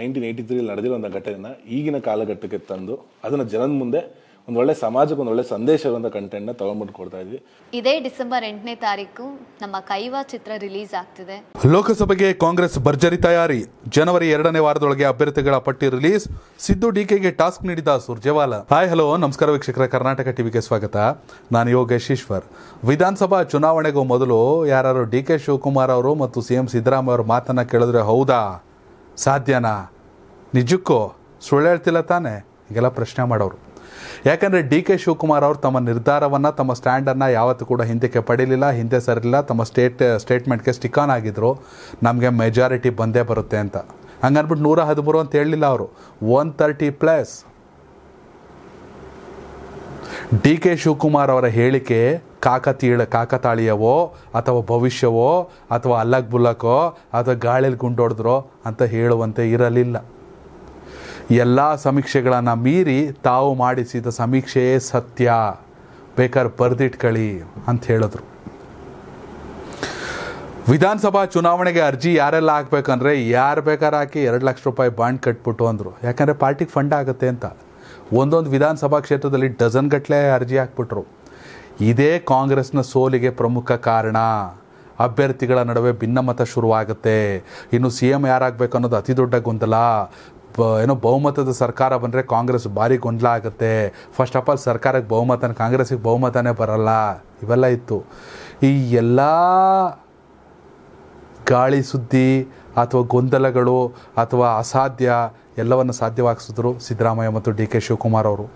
nineteen eighty ತ್ರೀಲಿ ನಡೆದಿರೋ ಒಂದು ಘಟನೆನ ಈಗಿನ ಕಾಲಘಟ್ಟಕ್ಕೆ ತಂದು ಅದನ್ನು ಜನದ ಮುಂದೆ ಒಂದು ಒಳ್ಳೆ ಸಮಾಜಕ್ಕೆ ಒಂದು ಒಳ್ಳೆ ಸಂದೇಶ ಇರುವಂಥ ಕಂಟೆಂಟ್ನ ತಗೊಂಡ್ಬಿಟ್ಟು ಕೊಡ್ತಾ ಇದ್ವಿ ಇದೇ ಡಿಸೆಂಬರ್ ಎಂಟನೇ ತಾರೀಕು ನಮ್ಮ ಕೈವಾ ಚಿತ್ರ ರಿಲೀಸ್ ಆಗ್ತಿದೆ ಲೋಕಸಭೆಗೆ ಕಾಂಗ್ರೆಸ್ ಭರ್ಜರಿ ತಯಾರಿ ಜನವರಿ ಎರಡನೇ ವಾರದೊಳಗೆ ಅಭ್ಯರ್ಥಿಗಳ ಪಟ್ಟಿ ರಿಲೀಸ್ ಸಿದ್ದು ಡಿಕೆಗೆ ಟಾಸ್ಕ್ ನೀಡಿದ ಸುರ್ಜೇವಾಲ ಹಾಯ್ ಹಲೋ ನಮಸ್ಕಾರ ವೀಕ್ಷಕರ ಕರ್ನಾಟಕ ಟಿವಿಗೆ ಸ್ವಾಗತ ನಾನು ಯೋಗೇಶ್ ಈಶ್ವರ್ ವಿಧಾನಸಭಾ ಚುನಾವಣೆಗೂ ಮೊದಲು ಯಾರು ಡಿ ಕೆ ಶಿವಕುಮಾರ್ ಅವರು ಮತ್ತು ಸಿ ಎಂ ಸಿದ್ದರಾಮಯ್ಯ ಅವರು ಮಾತನ್ನ ಕೇಳಿದ್ರೆ ಹೌದಾ ಸಾಧ್ಯನಾ ನಿಜಕ್ಕೂ ಸುಳ್ಳು ಹೇಳ್ತಿಲ್ಲ ತಾನೇ ಹೀಗೆಲ್ಲ ಪ್ರಶ್ನೆ ಮಾಡೋರು ಯಾಕಂದರೆ ಡಿ ಕೆ ಶಿವಕುಮಾರ್ ಅವರು ತಮ್ಮ ನಿರ್ಧಾರವನ್ನು ತಮ್ಮ ಸ್ಟ್ಯಾಂಡನ್ನು ಯಾವತ್ತೂ ಕೂಡ ಹಿಂದಕ್ಕೆ ಪಡೀಲಿಲ್ಲ ಹಿಂದೆ ಸರಿಲಿಲ್ಲ ತಮ್ಮ ಸ್ಟೇಟ್ ಸ್ಟೇಟ್ಮೆಂಟ್ಗೆ ಸ್ಟಿಕ್ ಆನ್ ಆಗಿದ್ದರು ನಮಗೆ ಮೆಜಾರಿಟಿ ಬಂದೇ ಬರುತ್ತೆ ಅಂತ ಹಂಗನ್ಬಿಟ್ಟು ನೂರ ಹದಿಮೂರು ಅಂತ ಹೇಳಲಿಲ್ಲ ಅವರು one thirty plus D K Shivakumar ಅವರ ಹೇಳಿಕೆ ಕಾಕತೀಳ ಕಾಕತಾಳಿಯವೋ ಅಥವಾ ಭವಿಷ್ಯವೋ ಅಥವಾ ಅಲ್ಲಕ್ ಬುಲ್ಲಕೋ ಅಥವಾ ಗಾಳಿಯಲ್ಲಿ ಗುಂಡೊಡೆದ್ರೋ ಅಂತ ಹೇಳುವಂತೆ ಇರಲಿಲ್ಲ ಎಲ್ಲ ಸಮೀಕ್ಷೆಗಳನ್ನು ಮೀರಿ ತಾವು ಮಾಡಿಸಿದ ಸಮೀಕ್ಷೆಯೇ ಸತ್ಯ ಬೇಕಾದ್ರೆ ಬರೆದಿಟ್ಕಳಿ ಅಂತ ಹೇಳಿದ್ರು ವಿಧಾನಸಭಾ ಚುನಾವಣೆಗೆ ಅರ್ಜಿ ಯಾರೆಲ್ಲ ಹಾಕ್ಬೇಕಂದ್ರೆ ಯಾರು ಬೇಕಾದ್ರೆ ಹಾಕಿ ಎರಡು ಲಕ್ಷ ರೂಪಾಯಿ ಬಾಂಡ್ ಕಟ್ಬಿಟ್ಟು ಅಂದರು ಯಾಕಂದರೆ ಪಾರ್ಟಿಗೆ ಫಂಡ್ ಆಗುತ್ತೆ ಅಂತ ಒಂದೊಂದು ವಿಧಾನಸಭಾ ಕ್ಷೇತ್ರದಲ್ಲಿ ಡಜನ್ ಗಟ್ಟಲೆ ಅರ್ಜಿ ಹಾಕ್ಬಿಟ್ರು ಇದೇ ಕಾಂಗ್ರೆಸ್ನ ಸೋಲಿಗೆ ಪ್ರಮುಖ ಕಾರಣ ಅಭ್ಯರ್ಥಿಗಳ ನಡುವೆ ಭಿನ್ನಮತ ಶುರುವಾಗುತ್ತೆ ಇನ್ನು ಸಿ ಎಂ ಯಾರಾಗಬೇಕು ಅನ್ನೋದು ಅತಿ ದೊಡ್ಡ ಗೊಂದಲ ಬ ಏನೋ ಬಹುಮತದ ಸರ್ಕಾರ ಬಂದರೆ ಕಾಂಗ್ರೆಸ್ ಭಾರಿ ಗೊಂದಲ ಆಗುತ್ತೆ ಫಸ್ಟ್ ಆಫ್ ಆಲ್ ಸರ್ಕಾರಕ್ಕೆ ಬಹುಮತ ಕಾಂಗ್ರೆಸ್ಗೆ ಬಹುಮತನೇ ಬರಲ್ಲ ಇವೆಲ್ಲ ಇತ್ತು ಈ ಎಲ್ಲ ಗಾಳಿ ಸುದ್ದಿ ಅಥವಾ ಗೊಂದಲಗಳು ಅಥವಾ ಅಸಾಧ್ಯ ಎಲ್ಲವನ್ನು ಸಾಧ್ಯವಾಗಿಸಿದ್ರು ಸಿದ್ದರಾಮಯ್ಯ ಮತ್ತು ಡಿ ಕೆ ಶಿವಕುಮಾರ್ ಅವರು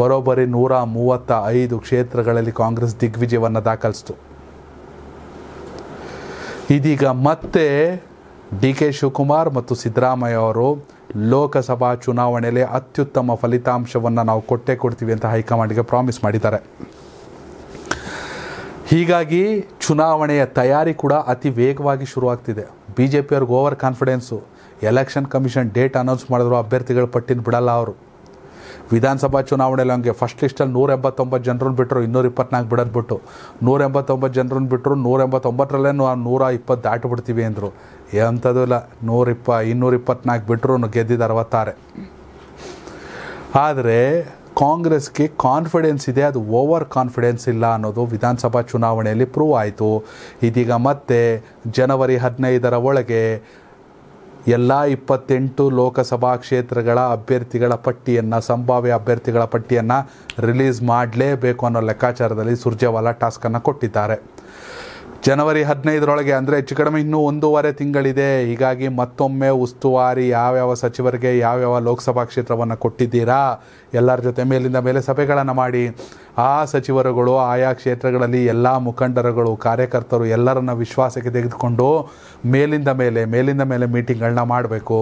ಬರೋಬ್ಬರಿ ನೂರ ಮೂವತ್ತ ಐದು ಕ್ಷೇತ್ರಗಳಲ್ಲಿ ಕಾಂಗ್ರೆಸ್ ದಿಗ್ವಿಜಯವನ್ನು ದಾಖಲಿಸ್ತು ಇದೀಗ ಮತ್ತೆ ಡಿ ಕೆ ಶಿವಕುಮಾರ್ ಮತ್ತು ಸಿದ್ದರಾಮಯ್ಯ ಅವರು ಲೋಕಸಭಾ ಚುನಾವಣೆಯಲ್ಲಿ ಅತ್ಯುತ್ತಮ ಫಲಿತಾಂಶವನ್ನು ನಾವು ಕೊಟ್ಟೇ ಕೊಡ್ತೀವಿ ಅಂತ ಹೈಕಮಾಂಡ್ಗೆ ಪ್ರಾಮಿಸ್ ಮಾಡಿದ್ದಾರೆ ಹೀಗಾಗಿ ಚುನಾವಣೆಯ ತಯಾರಿ ಕೂಡ ಅತಿ ವೇಗವಾಗಿ ಶುರುವಾಗ್ತಿದೆ B J over confidence election commission date announce ಮಾಡಿದ್ರು ಅಭ್ಯರ್ಥಿಗಳ ಪಟ್ಟಿನ ಬಿಡಲ್ಲ ಅವರು ವಿಧಾನಸಭಾ ಚುನಾವಣೆಯಲ್ಲಿ ಹಂಗೆ ಫಸ್ಟ್ ಲಿಸ್ಟಲ್ಲಿ ನೂರ ಎಂಬತ್ತೊಂಬತ್ತು ಜನರನ್ನು ಬಿಟ್ಟರು ಇನ್ನೂರ ಇಪ್ಪತ್ನಾಲ್ಕು ಬಿಡೋದು ಬಿಟ್ಟು ನೂರ ಎಂಬತ್ತೊಂಬತ್ತು ಜನರನ್ನು ಬಿಟ್ಟರು ನೂರ ಎಂಬತ್ತೊಂಬತ್ತರಲ್ಲೇ ನೂರ ಇಪ್ಪತ್ತು ದಾಟಿ ಬಿಡ್ತೀವಿ ಅಂದರು ಎಂಥದ್ದು ಇಲ್ಲ ನೂರಿಪ್ಪ ಇನ್ನೂರ ಇಪ್ಪತ್ನಾಲ್ಕು ಬಿಟ್ಟರು ಗೆದ್ದಿದ್ದು ಅರವತ್ತಾರೆ ಆದರೆ ಕಾಂಗ್ರೆಸ್ಗೆ ಕಾನ್ಫಿಡೆನ್ಸ್ ಇದೆ ಅದು ಓವರ್ ಕಾನ್ಫಿಡೆನ್ಸ್ ಇಲ್ಲ ಅನ್ನೋದು ವಿಧಾನಸಭಾ ಚುನಾವಣೆಯಲ್ಲಿ ಪ್ರೂವ್ ಆಯಿತು ಇದೀಗ ಮತ್ತೆ ಜನವರಿ ಹದಿನೈದರ ಒಳಗೆ ಎಲ್ಲ ಇಪ್ಪತ್ತೆಂಟು ಲೋಕಸಭಾ ಕ್ಷೇತ್ರಗಳ ಅಭ್ಯರ್ಥಿಗಳ ಪಟ್ಟಿಯನ್ನು ಸಂಭಾವ್ಯ ಅಭ್ಯರ್ಥಿಗಳ ಪಟ್ಟಿಯನ್ನು ರಿಲೀಸ್ ಮಾಡಲೇಬೇಕು ಅನ್ನೋ ಲೆಕ್ಕಾಚಾರದಲ್ಲಿ ಸುರ್ಜೇವಾಲಾ ಟಾಸ್ಕನ್ನು ಕೊಟ್ಟಿದ್ದಾರೆ ಜನವರಿ ಹದಿನೈದರೊಳಗೆ ಅಂದರೆ ಹೆಚ್ಚು ಕಡಿಮೆ ಇನ್ನೂ ಒಂದೂವರೆ ತಿಂಗಳಿದೆ ಹೀಗಾಗಿ ಮತ್ತೊಮ್ಮೆ ಉಸ್ತುವಾರಿ ಯಾವ್ಯಾವ ಸಚಿವರಿಗೆ ಯಾವ್ಯಾವ ಲೋಕಸಭಾ ಕ್ಷೇತ್ರವನ್ನು ಕೊಟ್ಟಿದ್ದೀರಾ ಎಲ್ಲರ ಜೊತೆ ಮೇಲಿಂದ ಮೇಲೆ ಸಭೆಗಳನ್ನು ಮಾಡಿ ಆ ಸಚಿವರುಗಳು ಆಯಾ ಕ್ಷೇತ್ರಗಳಲ್ಲಿ ಎಲ್ಲ ಮುಖಂಡರುಗಳು ಕಾರ್ಯಕರ್ತರು ಎಲ್ಲರನ್ನ ವಿಶ್ವಾಸಕ್ಕೆ ತೆಗೆದುಕೊಂಡು ಮೇಲಿಂದ ಮೇಲೆ ಮೇಲಿಂದ ಮೇಲೆ ಮೀಟಿಂಗ್ಗಳನ್ನ ಮಾಡಬೇಕು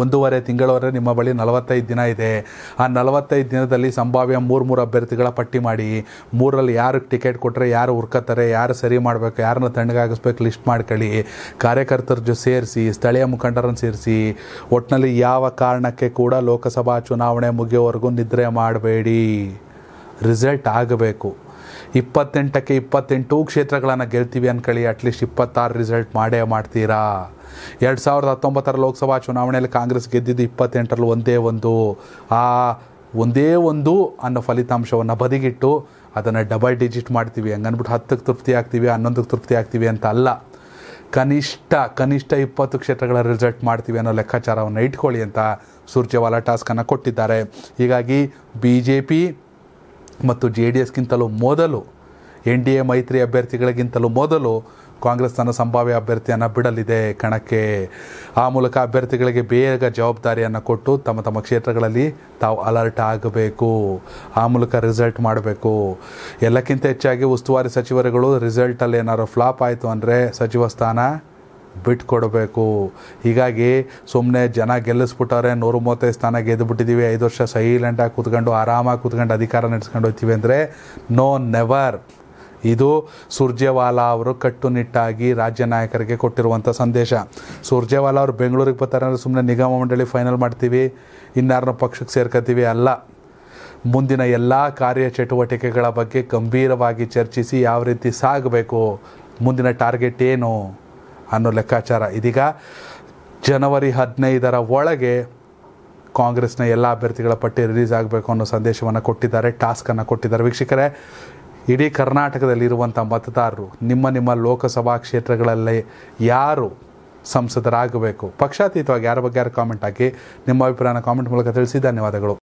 ಒಂದೂವರೆ ತಿಂಗಳವರೆ ನಿಮ್ಮ ಬಳಿ ನಲವತ್ತೈದು ದಿನ ಇದೆ ಆ ನಲವತ್ತೈದು ದಿನದಲ್ಲಿ ಸಂಭಾವ್ಯ ಮೂರು ಮೂರು ಅಭ್ಯರ್ಥಿಗಳ ಪಟ್ಟಿ ಮಾಡಿ ಮೂರಲ್ಲಿ ಯಾರು ಟಿಕೆಟ್ ಕೊಟ್ಟರೆ ಯಾರು ಹುರ್ಕತ್ತಾರೆ ಯಾರು ಸರಿ ಮಾಡಬೇಕು ಯಾರನ್ನ ತಣ್ಣಗಾಗಿಸ್ಬೇಕು ಲಿಸ್ಟ್ ಮಾಡ್ಕೊಳ್ಳಿ ಕಾರ್ಯಕರ್ತರ ಜೊ ಸೇರಿಸಿ ಸ್ಥಳೀಯ ಮುಖಂಡರನ್ನು ಸೇರಿಸಿ ಒಟ್ಟಿನಲ್ಲಿ ಯಾವ ಕಾರಣಕ್ಕೆ ಕೂಡ ಲೋಕಸಭಾ ಚುನಾವಣೆ ಮುಗಿಯೋವರೆಗೂ ನಿದ್ರೆ ಮಾಡಬೇಡಿ ರಿಸಲ್ಟ್ ಆಗಬೇಕು ಇಪ್ಪತ್ತೆಂಟಕ್ಕೆ ಇಪ್ಪತ್ತೆಂಟು ಕ್ಷೇತ್ರಗಳನ್ನು ಗೆಲ್ತೀವಿ ಅಂದ್ಕೊಳ್ಳಿ ಅಟ್ಲೀಸ್ಟ್ ಇಪ್ಪತ್ತಾರು ರಿಸಲ್ಟ್ ಮಾಡೇ ಮಾಡ್ತೀರಾ ಎರಡು ಸಾವಿರದ ಹತ್ತೊಂಬತ್ತರ ಲೋಕಸಭಾ ಚುನಾವಣೆಯಲ್ಲಿ ಕಾಂಗ್ರೆಸ್ ಗೆದ್ದಿದ್ದು ಇಪ್ಪತ್ತೆಂಟರಲ್ಲಿ ಒಂದೇ ಒಂದು ಆ ಒಂದೇ ಒಂದು ಅನ್ನೋ ಫಲಿತಾಂಶವನ್ನು ಬದಿಗಿಟ್ಟು ಅದನ್ನು ಡಬಲ್ ಡಿಜಿಟ್ ಮಾಡ್ತೀವಿ ಹಂಗನ್ಬಿಟ್ಟು ಹತ್ತಕ್ಕೆ ತೃಪ್ತಿ ಆಗ್ತೀವಿ ಹನ್ನೊಂದಕ್ಕೆ ತೃಪ್ತಿ ಆಗ್ತೀವಿ ಅಂತ ಅಲ್ಲ ಕನಿಷ್ಠ ಕನಿಷ್ಠ ಇಪ್ಪತ್ತು ಕ್ಷೇತ್ರಗಳ ರಿಸಲ್ಟ್ ಮಾಡ್ತೀವಿ ಅನ್ನೋ ಲೆಕ್ಕಾಚಾರವನ್ನು ಇಟ್ಕೊಳ್ಳಿ ಅಂತ ಸುರ್ಜೇವಾಲಾ ಟಾಸ್ಕನ್ನು ಕೊಟ್ಟಿದ್ದಾರೆ ಹೀಗಾಗಿ ಬಿ ಜೆ ಪಿ ಮತ್ತು ಜೆ ಡಿ ಎಸ್ಗಿಂತಲೂ ಮೊದಲು ಎನ್ ಡಿ ಎ ಮೈತ್ರಿ ಅಭ್ಯರ್ಥಿಗಳಿಗಿಂತಲೂ ಮೊದಲು ಕಾಂಗ್ರೆಸ್ ತನ್ನ ಸಂಭಾವ್ಯ ಅಭ್ಯರ್ಥಿಯನ್ನು ಬಿಡಲಿದೆ ಕಣಕ್ಕೆ ಆ ಮೂಲಕ ಅಭ್ಯರ್ಥಿಗಳಿಗೆ ಬೇಗ ಜವಾಬ್ದಾರಿಯನ್ನು ಕೊಟ್ಟು ತಮ್ಮ ತಮ್ಮ ಕ್ಷೇತ್ರಗಳಲ್ಲಿ ತಾವು ಅಲರ್ಟ್ ಆಗಬೇಕು ಆ ಮೂಲಕ ರಿಸಲ್ಟ್ ಮಾಡಬೇಕು ಎಲ್ಲಕ್ಕಿಂತ ಹೆಚ್ಚಾಗಿ ಉಸ್ತುವಾರಿ ಸಚಿವರುಗಳು ರಿಸಲ್ಟಲ್ಲಿ ಏನಾದರೂ ಫ್ಲಾಪ್ ಆಯಿತು ಅಂದರೆ ಸಚಿವ ಸ್ಥಾನ ಬಿಟ್ಕೊಡಬೇಕು ಹೀಗಾಗಿ ಸುಮ್ಮನೆ ಜನ ಗೆಲ್ಲಿಸ್ಬಿಟ್ಟವ್ರೆ ನೂರು ಮೂವತ್ತೈದು ಸ್ಥಾನ ಗೆದ್ದುಬಿಟ್ಟಿದ್ದೀವಿ ಐದು ವರ್ಷ ಸೈಲೆಂಟಾಗಿ ಕೂತ್ಕೊಂಡು ಆರಾಮಾಗಿ ಕೂತ್ಕೊಂಡು ಅಧಿಕಾರ ನಡೆಸ್ಕೊಂಡು ಹೋಗ್ತೀವಿ ಅಂದರೆ ನೋ ನೆವರ್ ಇದು ಸುರ್ಜೇವಾಲಾ ಅವರು ಕಟ್ಟುನಿಟ್ಟಾಗಿ ರಾಜ್ಯ ನಾಯಕರಿಗೆ ಕೊಟ್ಟಿರುವಂಥ ಸಂದೇಶ ಸುರ್ಜೇವಾಲಾ ಅವರು ಬೆಂಗಳೂರಿಗೆ ಬರ್ತಾರೆ ಅಂದರೆ ಸುಮ್ಮನೆ ನಿಗಮ ಮಂಡಳಿ ಫೈನಲ್ ಮಾಡ್ತೀವಿ ಇನ್ನಾರನ್ನ ಪಕ್ಷಕ್ಕೆ ಸೇರ್ಕೋತೀವಿ ಅಲ್ಲ ಮುಂದಿನ ಎಲ್ಲ ಕಾರ್ಯ ಚಟುವಟಿಕೆಗಳ ಬಗ್ಗೆ ಗಂಭೀರವಾಗಿ ಚರ್ಚಿಸಿ ಯಾವ ರೀತಿ ಸಾಗಬೇಕು ಮುಂದಿನ ಟಾರ್ಗೆಟ್ ಏನು ಅನ್ನೋ ಲೆಕ್ಕಾಚಾರ ಇದೀಗ ಜನವರಿ ಹದಿನೈದರ ಒಳಗೆ ಕಾಂಗ್ರೆಸ್ನ ಎಲ್ಲ ಅಭ್ಯರ್ಥಿಗಳ ಪಟ್ಟಿ ರಿಲೀಸ್ ಆಗಬೇಕು ಅನ್ನೋ ಸಂದೇಶವನ್ನು ಕೊಟ್ಟಿದ್ದಾರೆ ಟಾಸ್ಕನ್ನು ಕೊಟ್ಟಿದ್ದಾರೆ ವೀಕ್ಷಕರೇ ಇಡೀ ಕರ್ನಾಟಕದಲ್ಲಿರುವಂಥ ಮತದಾರರು ನಿಮ್ಮ ನಿಮ್ಮ ಲೋಕಸಭಾ ಕ್ಷೇತ್ರಗಳಲ್ಲಿ ಯಾರು ಸಂಸದರಾಗಬೇಕು ಪಕ್ಷಾತೀತವಾಗಿ ಯಾರ ಬಗ್ಗೆ ಯಾರು ಕಾಮೆಂಟ್ ಹಾಕಿ ನಿಮ್ಮ ಅಭಿಪ್ರಾಯನ ಕಾಮೆಂಟ್ ಮೂಲಕ ತಿಳಿಸಿ ಧನ್ಯವಾದಗಳು